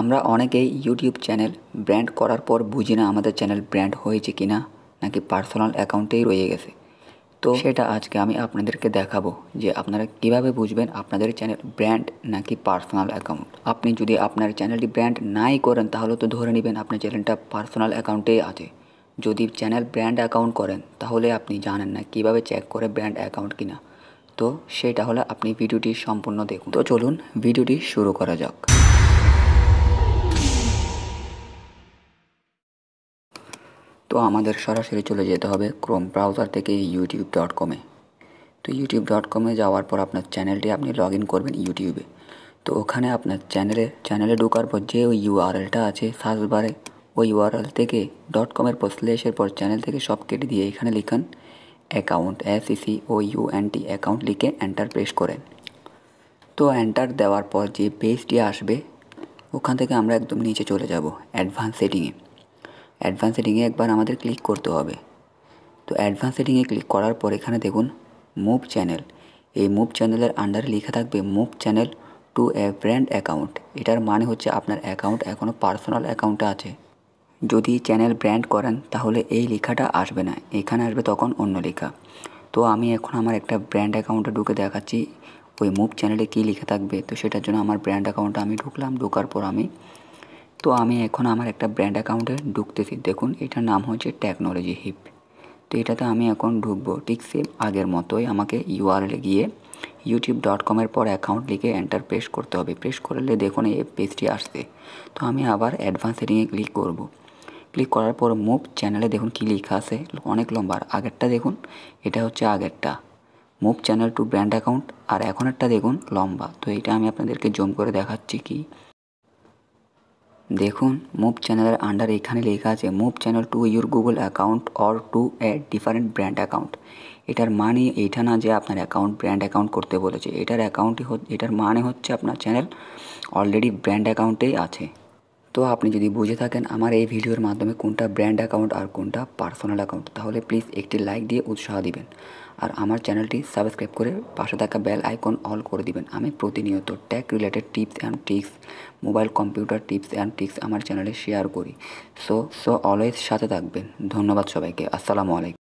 আমরা অনেকেই YouTube channel brand করার পর বুঝি না আমাদের চ্যানেল ব্র্যান্ড হয়েছে কি না নাকি পার্সোনাল অ্যাকাউন্টেই রয়ে গেছে তো সেটা আজকে আমি আপনাদেরকে দেখাবো যে আপনারা কিভাবে বুঝবেন আপনাদের চ্যানেল ব্র্যান্ড নাকি পার্সোনাল অ্যাকাউন্ট আপনি যদি আপনার চ্যানেলটি ব্র্যান্ড নাই করেন তাহলে তো ধরে নেবেন আপনার চ্যানেলটা পার্সোনাল অ্যাকাউন্টেই আছে যদি চ্যানেল ব্র্যান্ড অ্যাকাউন্ট করেন তাহলে আপনি জানেন না কিভাবে চেক করে ব্র্যান্ড অ্যাকাউন্ট কিনা তো সেটা হলে আপনি ভিডিওটি সম্পূর্ণ দেখুন তো চলুন ভিডিওটি শুরু করা যাক তো আমাদের সরাসরি চলে যেতে হবে ক্রোম ব্রাউজার থেকে ইউটিউব ডট কমে তো ইউটিউব ডট কমে যাওয়ার পর আপনার চ্যানেলটি আপনি লগ ইন করবেন ইউটিউবে তো ওখানে আপনার চ্যানেলে চ্যানেলে ঢোকার পর যে ওই ইউআরএলটা আছে সার্চ বারে ওই ইউআরএল থেকে ডট কমের পর স্ল্যাশের পর চ্যানেল থেকে সব কেটে দিয়ে এখানে লিখেন account EC O UNT account লিখে এন্টার প্রেস করেন তো এন্টার দেওয়ার পর যে পেজটি আসবে ওখান থেকে আমরা একদম নিচে চলে যাব অ্যাডভান্স সেটিংয়ে অ্যাডভান্স সেটিংয়ে একবার আমাদের ক্লিক করতে হবে তো অ্যাডভান্স সেটিংয়ে ক্লিক করার পর এখানে দেখুন মুভ চ্যানেল এই মুভ চ্যানেলের আন্ডারে লেখা থাকবে move channel to a brand account এটার মানে হচ্ছে আপনার অ্যাকাউন্ট এখনও পার্সোনাল অ্যাকাউন্টে আছে যদি চ্যানেল ব্র্যান্ড করেন তাহলে এই লেখাটা আসবে না এখানে আসবে তখন অন্য লেখা তো আমি এখন আমার একটা ব্র্যান্ড অ্যাকাউন্টে ঢুকে দেখাচ্ছি ওই মুভ চ্যানেলে কী লেখা থাকবে তো সেটার জন্য আমার ব্র্যান্ড অ্যাকাউন্টে আমি ঢুকলাম ঢোকার পর আমি তো আমি এখন আমার একটা ব্র্যান্ড অ্যাকাউন্টে ঢুকতেছি দেখুন এটার নাম হচ্ছে টেকনোলজি হিপ তো এটাতে আমি এখন ঢুকবো ঠিক সেম আগের মতোই আমাকে ইউআরএল গিয়ে ইউটিউব ডট কমের পর অ্যাকাউন্ট লিখে এন্টার প্রেস করতে হবে প্রেস করলে দেখুন এই পেজটি আসছে তো আমি আবার অ্যাডভান্স সেটিংয়ে ক্লিক করব ক্লিক করার পর মুভ চ্যানেলে দেখুন কী লেখা আছে অনেক লম্বা আগেরটা দেখুন এটা হচ্ছে আগেরটা move channel to brand account আর এখনেরটা দেখুন লম্বা তো এটা আমি আপনাদেরকে জম করে দেখাচ্ছি কি দেখুন মুভ চ্যানেলের আন্ডার এখানে লেখা আছে move channel to your Google account or to a different brand account এটার মানে এটা না যে আপনার অ্যাকাউন্ট ব্র্যান্ড অ্যাকাউন্ট করতে বলেছে এটার অ্যাকাউন্টই এটার মানে হচ্ছে আপনার চ্যানেল অলরেডি ব্র্যান্ড অ্যাকাউন্টেই আছে তো আপনি যদি বুঝে থাকেন আমার এই ভিডিওর মাধ্যমে কোনটা ব্র্যান্ড অ্যাকাউন্ট আর কোনটা পার্সোনাল অ্যাকাউন্ট তাহলে প্লিজ একটি লাইক দিয়ে উৎসাহ দিবেন আর আমার চ্যানেলটি সাবস্ক্রাইব করে পাশে থাকা বেল আইকন অল করে দিবেন আমি প্রতিনিয়ত tech related tips and tricks mobile computer tips and tricks আমার চ্যানেলে শেয়ার করি সো সো অলওয়েজ সাথে থাকবেন ধন্যবাদ সবাইকে আসসালামু আলাইকুম